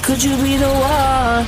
could you be the one?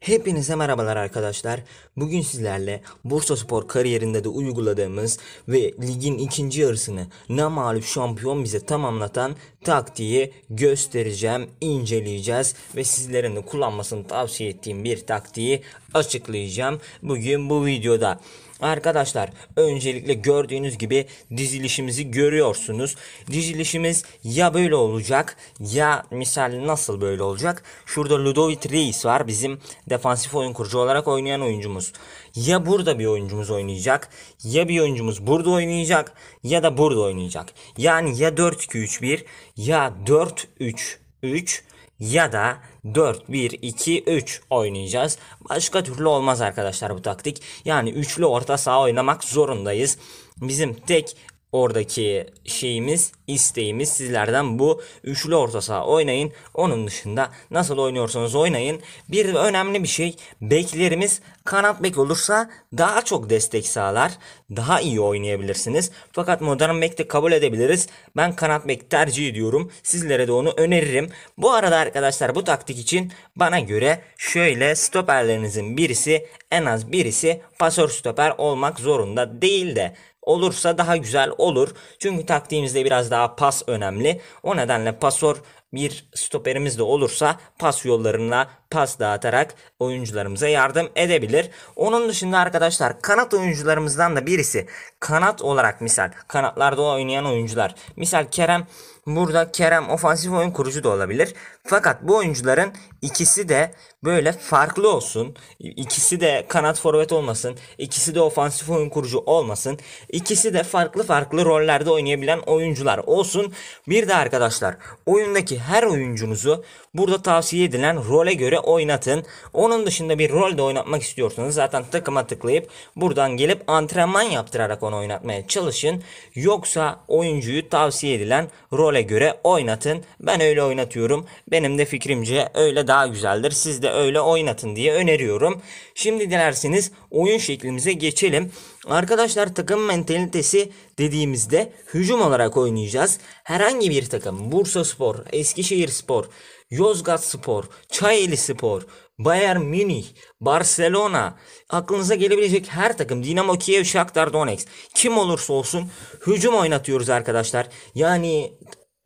Hepinize merhabalar arkadaşlar. Bugün sizlerle Bursa Spor kariyerinde de uyguladığımız ve ligin ikinci yarısını namalüp şampiyon bize tamamlatan taktiği göstereceğim, inceleyeceğiz ve sizlerin de kullanmasını tavsiye ettiğim bir taktiği açıklayacağım bugün bu videoda. Arkadaşlar öncelikle gördüğünüz gibi dizilişimizi görüyorsunuz. Dizilişimiz ya böyle olacak ya misal nasıl böyle olacak. Şurada Ludovic Reis var bizim defansif oyun kurucu olarak oynayan oyuncumuz. Ya burada bir oyuncumuz oynayacak ya bir oyuncumuz burada oynayacak ya da burada oynayacak. Yani ya 4-2-3-1 ya 4-3-3 ya da 4-1-2-3 oynayacağız. Başka türlü olmaz arkadaşlar bu taktik. Yani üçlü orta saha oynamak zorundayız. Bizim tek oradaki şeyimiz, isteğimiz sizlerden bu üçlü orta saha oynayın. Onun dışında nasıl oynuyorsanız oynayın. Bir önemli bir şey beklerimiz kanat bek olursa daha çok destek sağlar. Daha iyi oynayabilirsiniz. Fakat modern bek de kabul edebiliriz. Ben kanat bek tercih ediyorum. Sizlere de onu öneririm. Bu arada arkadaşlar bu taktik için bana göre şöyle stoperlerinizin birisi en az birisi pasör stoper olmak zorunda değil de olursa daha güzel olur. Çünkü taktiğimizde biraz daha pas önemli. O nedenle pasör bir stoperimiz de olursa pas yollarına pas dağıtarak oyuncularımıza yardım edebilir. Onun dışında arkadaşlar kanat oyuncularımızdan da birisi kanat olarak misal kanatlarda oynayan oyuncular. Misal Kerem burada Kerem ofansif oyun kurucu da olabilir. Fakat bu oyuncuların ikisi de böyle farklı olsun. İkisi de kanat forvet olmasın. İkisi de ofansif oyun kurucu olmasın. İkisi de farklı farklı rollerde oynayabilen oyuncular olsun. Bir de arkadaşlar oyundaki her oyuncunuzu burada tavsiye edilen role göre oynatın. Onun dışında bir rolde oynatmak istiyorsanız zaten takıma tıklayıp buradan gelip antrenman yaptırarak onu oynatmaya çalışın. Yoksa oyuncuyu tavsiye edilen role göre oynatın. Ben öyle oynatıyorum. Benim de fikrimce öyle daha güzeldir. Siz de öyle oynatın diye öneriyorum. Şimdi dilerseniz oyun şeklimize geçelim. Arkadaşlar takım mentalitesi dediğimizde hücum olarak oynayacağız. Herhangi bir takım Bursa Spor, Eskişehir Spor, Yozgat Spor, Çayeli Spor, Bayern Münih, Barcelona aklınıza gelebilecek her takım Dinamo Kiev, Shakhtar Donetsk kim olursa olsun hücum oynatıyoruz arkadaşlar. Yani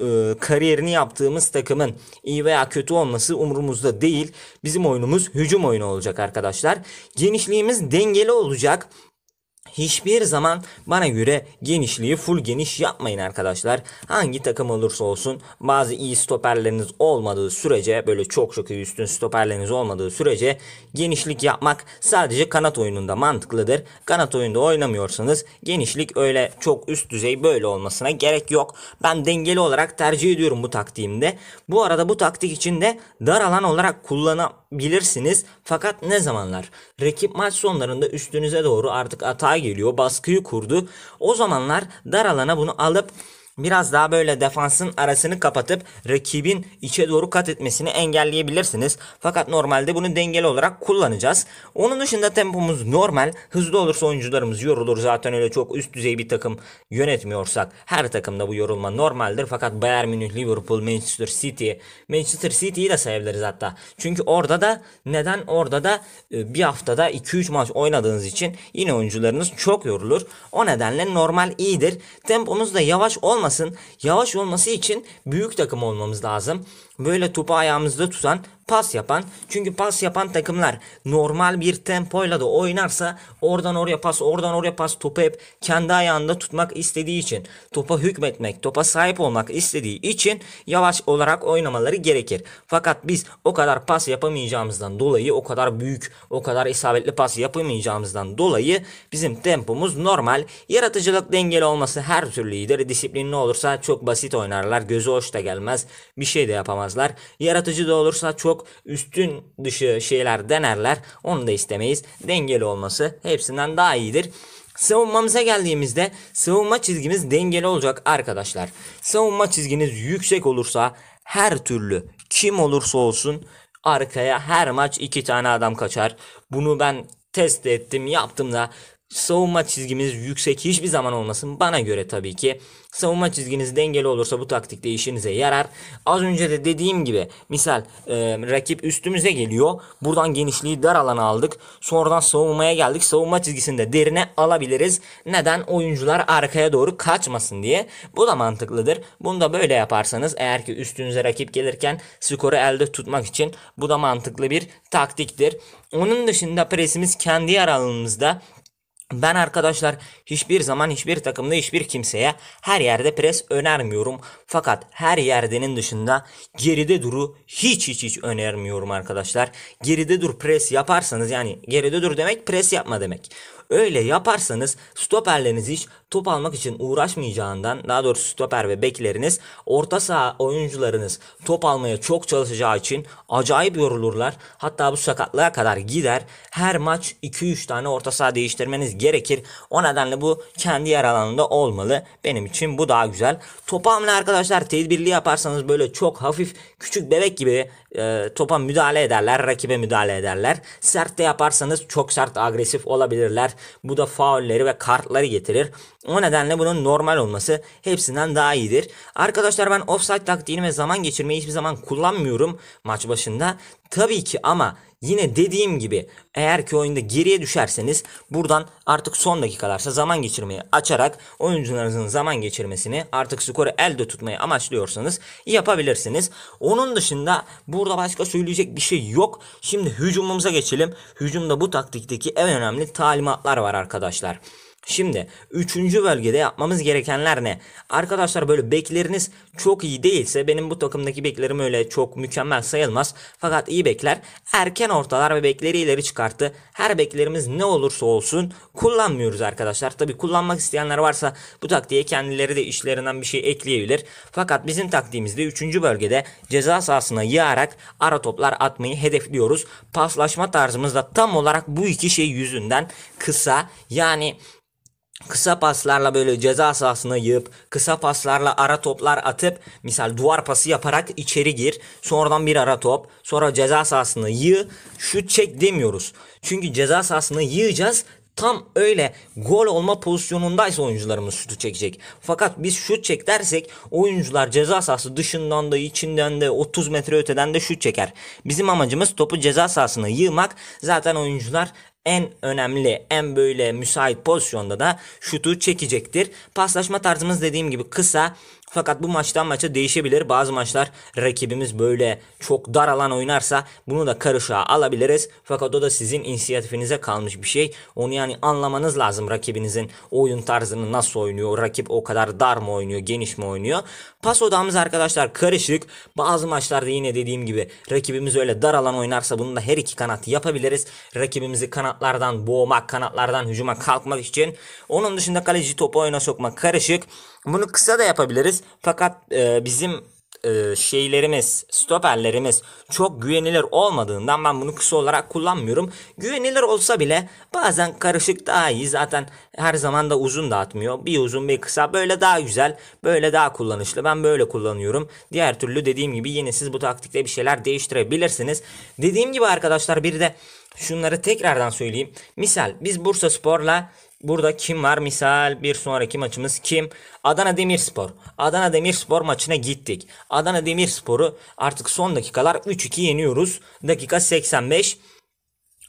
e, kariyerini yaptığımız takımın iyi veya kötü olması umurumuzda değil. Bizim oyunumuz hücum oyunu olacak arkadaşlar. Genişliğimiz dengeli olacak. Hiçbir zaman bana göre genişliği full geniş yapmayın arkadaşlar. Hangi takım olursa olsun bazı iyi stoperleriniz olmadığı sürece böyle çok çok iyi üstün stoperleriniz olmadığı sürece genişlik yapmak sadece kanat oyununda mantıklıdır. Kanat oyunda oynamıyorsanız genişlik öyle çok üst düzey böyle olmasına gerek yok. Ben dengeli olarak tercih ediyorum bu taktiğimde. Bu arada bu taktik içinde dar alan olarak kullanam bilirsiniz. Fakat ne zamanlar? Rakip maç sonlarında üstünüze doğru artık atağa geliyor. Baskıyı kurdu. O zamanlar dar alana bunu alıp biraz daha böyle defansın arasını kapatıp rakibin içe doğru kat etmesini engelleyebilirsiniz. Fakat normalde bunu dengeli olarak kullanacağız. Onun dışında tempomuz normal. Hızlı olursa oyuncularımız yorulur. Zaten öyle çok üst düzey bir takım yönetmiyorsak her takımda bu yorulma normaldir. Fakat Bayern Münih, Liverpool, Manchester City, Manchester City'yi de sayabiliriz hatta. Çünkü orada da neden orada da e, bir haftada 2-3 maç oynadığınız için yine oyuncularınız çok yorulur. O nedenle normal iyidir. Tempomuz da yavaş olmasın olmasın. Yavaş olması için büyük takım olmamız lazım böyle topu ayağımızda tutan pas yapan. Çünkü pas yapan takımlar normal bir tempoyla da oynarsa oradan oraya pas, oradan oraya pas topu hep kendi ayağında tutmak istediği için, topa hükmetmek, topa sahip olmak istediği için yavaş olarak oynamaları gerekir. Fakat biz o kadar pas yapamayacağımızdan dolayı, o kadar büyük, o kadar isabetli pas yapamayacağımızdan dolayı bizim tempomuz normal. Yaratıcılık dengeli olması her türlü iyidir. Disiplinli olursa çok basit oynarlar. Gözü hoş da gelmez. Bir şey de yapamaz yapmazlar. Yaratıcı da olursa çok üstün dışı şeyler denerler. Onu da istemeyiz. Dengeli olması hepsinden daha iyidir. Savunmamıza geldiğimizde savunma çizgimiz dengeli olacak arkadaşlar. Savunma çizginiz yüksek olursa her türlü kim olursa olsun arkaya her maç iki tane adam kaçar. Bunu ben test ettim yaptım da savunma çizgimiz yüksek hiçbir zaman olmasın. Bana göre tabii ki savunma çizginiz dengeli olursa bu taktikte işinize yarar. Az önce de dediğim gibi misal e, rakip üstümüze geliyor. Buradan genişliği dar alana aldık. Sonradan savunmaya geldik. Savunma çizgisinde derine alabiliriz. Neden? Oyuncular arkaya doğru kaçmasın diye. Bu da mantıklıdır. Bunu da böyle yaparsanız eğer ki üstünüze rakip gelirken skoru elde tutmak için bu da mantıklı bir taktiktir. Onun dışında presimiz kendi aralığımızda ben arkadaşlar hiçbir zaman hiçbir takımda hiçbir kimseye her yerde pres önermiyorum. Fakat her yerdenin dışında geride duru hiç hiç hiç önermiyorum arkadaşlar. Geride dur pres yaparsanız yani geride dur demek pres yapma demek. Öyle yaparsanız stoperleriniz hiç top almak için uğraşmayacağından daha doğrusu stoper ve bekleriniz orta saha oyuncularınız top almaya çok çalışacağı için acayip yorulurlar. Hatta bu sakatlığa kadar gider. Her maç 2-3 tane orta saha değiştirmeniz gerekir. O nedenle bu kendi yer alanında olmalı. Benim için bu daha güzel. Topa hamle arkadaşlar tedbirli yaparsanız böyle çok hafif küçük bebek gibi e, topa müdahale ederler. Rakibe müdahale ederler. Sert de yaparsanız çok sert agresif olabilirler. Bu da faulleri ve kartları getirir. O nedenle bunun normal olması hepsinden daha iyidir. Arkadaşlar ben offside taktiğini ve zaman geçirmeyi hiçbir zaman kullanmıyorum maç başında. Tabii ki ama Yine dediğim gibi eğer ki oyunda geriye düşerseniz buradan artık son dakikalarsa zaman geçirmeyi açarak oyuncularınızın zaman geçirmesini artık skoru elde tutmayı amaçlıyorsanız yapabilirsiniz. Onun dışında burada başka söyleyecek bir şey yok. Şimdi hücumumuza geçelim. Hücumda bu taktikteki en önemli talimatlar var arkadaşlar. Şimdi üçüncü bölgede yapmamız gerekenler ne? Arkadaşlar böyle bekleriniz çok iyi değilse benim bu takımdaki beklerim öyle çok mükemmel sayılmaz. Fakat iyi bekler erken ortalar ve bekleri ileri çıkarttı. Her beklerimiz ne olursa olsun kullanmıyoruz arkadaşlar. Tabi kullanmak isteyenler varsa bu taktiğe kendileri de işlerinden bir şey ekleyebilir. Fakat bizim taktiğimizde üçüncü bölgede ceza sahasına yığarak ara toplar atmayı hedefliyoruz. Paslaşma tarzımız da tam olarak bu iki şey yüzünden kısa yani kısa paslarla böyle ceza sahasına yığıp kısa paslarla ara toplar atıp misal duvar pası yaparak içeri gir. Sonradan bir ara top. Sonra ceza sahasına yığ. Şut çek demiyoruz. Çünkü ceza sahasına yığacağız tam öyle gol olma pozisyonundaysa oyuncularımız şutu çekecek. Fakat biz şut çek dersek oyuncular ceza sahası dışından da içinden de 30 metre öteden de şut çeker. Bizim amacımız topu ceza sahasına yığmak. Zaten oyuncular en önemli, en böyle müsait pozisyonda da şutu çekecektir. Paslaşma tarzımız dediğim gibi kısa, fakat bu maçtan maça değişebilir. Bazı maçlar rakibimiz böyle çok dar alan oynarsa bunu da karışığa alabiliriz. Fakat o da sizin inisiyatifinize kalmış bir şey. Onu yani anlamanız lazım rakibinizin oyun tarzını nasıl oynuyor. Rakip o kadar dar mı oynuyor, geniş mi oynuyor. Pas odamız arkadaşlar karışık. Bazı maçlarda yine dediğim gibi rakibimiz öyle dar alan oynarsa bunu da her iki kanat yapabiliriz. Rakibimizi kanatlardan boğmak, kanatlardan hücuma kalkmak için. Onun dışında kaleci topu oyuna sokmak karışık. Bunu kısa da yapabiliriz. Fakat e, bizim e, şeylerimiz, stoperlerimiz çok güvenilir olmadığından ben bunu kısa olarak kullanmıyorum. Güvenilir olsa bile bazen karışık daha iyi. Zaten her zaman da uzun dağıtmıyor. Bir uzun bir kısa böyle daha güzel, böyle daha kullanışlı. Ben böyle kullanıyorum. Diğer türlü dediğim gibi yine siz bu taktikte bir şeyler değiştirebilirsiniz. Dediğim gibi arkadaşlar bir de şunları tekrardan söyleyeyim. Misal biz Bursa Spor'la Burada kim var? Misal bir sonraki maçımız kim? Adana Demirspor. Adana Demirspor maçına gittik. Adana Demirspor'u artık son dakikalar 3-2 yeniyoruz. Dakika 85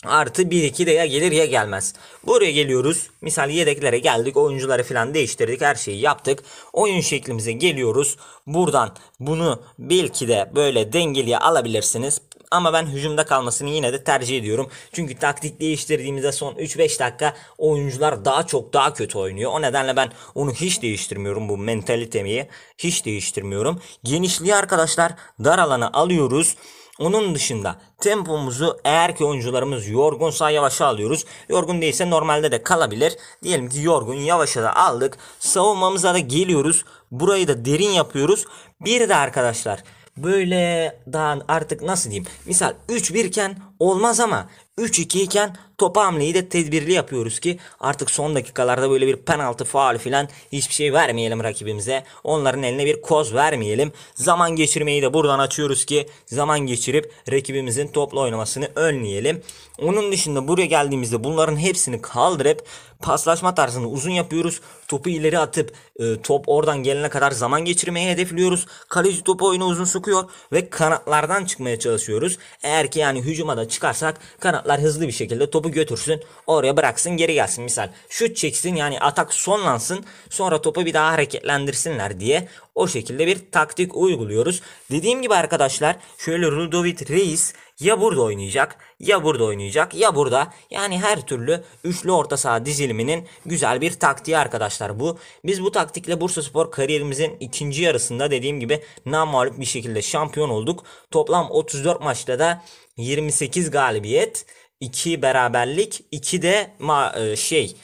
artı 1-2 de ya gelir ya gelmez. Buraya geliyoruz. Misal yedeklere geldik. Oyuncuları falan değiştirdik. Her şeyi yaptık. Oyun şeklimize geliyoruz. Buradan bunu belki de böyle dengeliye alabilirsiniz. Ama ben hücumda kalmasını yine de tercih ediyorum. Çünkü taktik değiştirdiğimizde son 3-5 dakika oyuncular daha çok daha kötü oynuyor. O nedenle ben onu hiç değiştirmiyorum bu mentalitemi hiç değiştirmiyorum. Genişliği arkadaşlar dar alana alıyoruz. Onun dışında tempomuzu eğer ki oyuncularımız yorgunsa yavaşa alıyoruz. Yorgun değilse normalde de kalabilir. Diyelim ki yorgun yavaşa da aldık. Savunmamıza da geliyoruz. Burayı da derin yapıyoruz. Bir de arkadaşlar böyle daha artık nasıl diyeyim misal 3 1 iken olmaz ama 3-2 iken topa hamleyi de tedbirli yapıyoruz ki artık son dakikalarda böyle bir penaltı faal filan hiçbir şey vermeyelim rakibimize. Onların eline bir koz vermeyelim. Zaman geçirmeyi de buradan açıyoruz ki zaman geçirip rakibimizin topla oynamasını önleyelim. Onun dışında buraya geldiğimizde bunların hepsini kaldırıp paslaşma tarzını uzun yapıyoruz. Topu ileri atıp e, top oradan gelene kadar zaman geçirmeyi hedefliyoruz. Kaleci topu oyunu uzun sokuyor ve kanatlardan çıkmaya çalışıyoruz. Eğer ki yani hücumada kanatlara çıkarsak kanatlar hızlı bir şekilde topu götürsün. Oraya bıraksın geri gelsin. Misal şut çeksin yani atak sonlansın. Sonra topu bir daha hareketlendirsinler diye o şekilde bir taktik uyguluyoruz. Dediğim gibi arkadaşlar şöyle Ludovic Reis ya burada oynayacak, ya burada oynayacak, ya burada. Yani her türlü üçlü orta saha diziliminin güzel bir taktiği arkadaşlar bu. Biz bu taktikle Bursa Spor kariyerimizin ikinci yarısında dediğim gibi namalup bir şekilde şampiyon olduk. Toplam 34 maçta da 28 galibiyet, 2 beraberlik, 2 de ma e, şey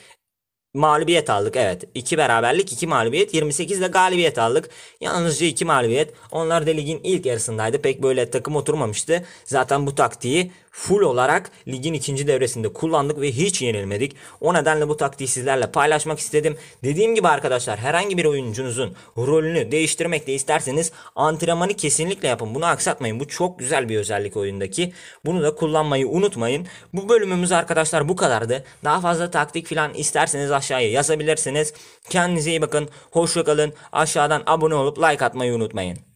mağlubiyet aldık evet. 2 beraberlik 2 mağlubiyet 28 de galibiyet aldık. Yalnızca 2 mağlubiyet. Onlar da ligin ilk yarısındaydı. Pek böyle takım oturmamıştı. Zaten bu taktiği full olarak ligin ikinci devresinde kullandık ve hiç yenilmedik. O nedenle bu taktiği sizlerle paylaşmak istedim. Dediğim gibi arkadaşlar herhangi bir oyuncunuzun rolünü değiştirmek de isterseniz antrenmanı kesinlikle yapın. Bunu aksatmayın. Bu çok güzel bir özellik oyundaki. Bunu da kullanmayı unutmayın. Bu bölümümüz arkadaşlar bu kadardı. Daha fazla taktik falan isterseniz aşağıya yazabilirsiniz. Kendinize iyi bakın. Hoşçakalın. Aşağıdan abone olup like atmayı unutmayın.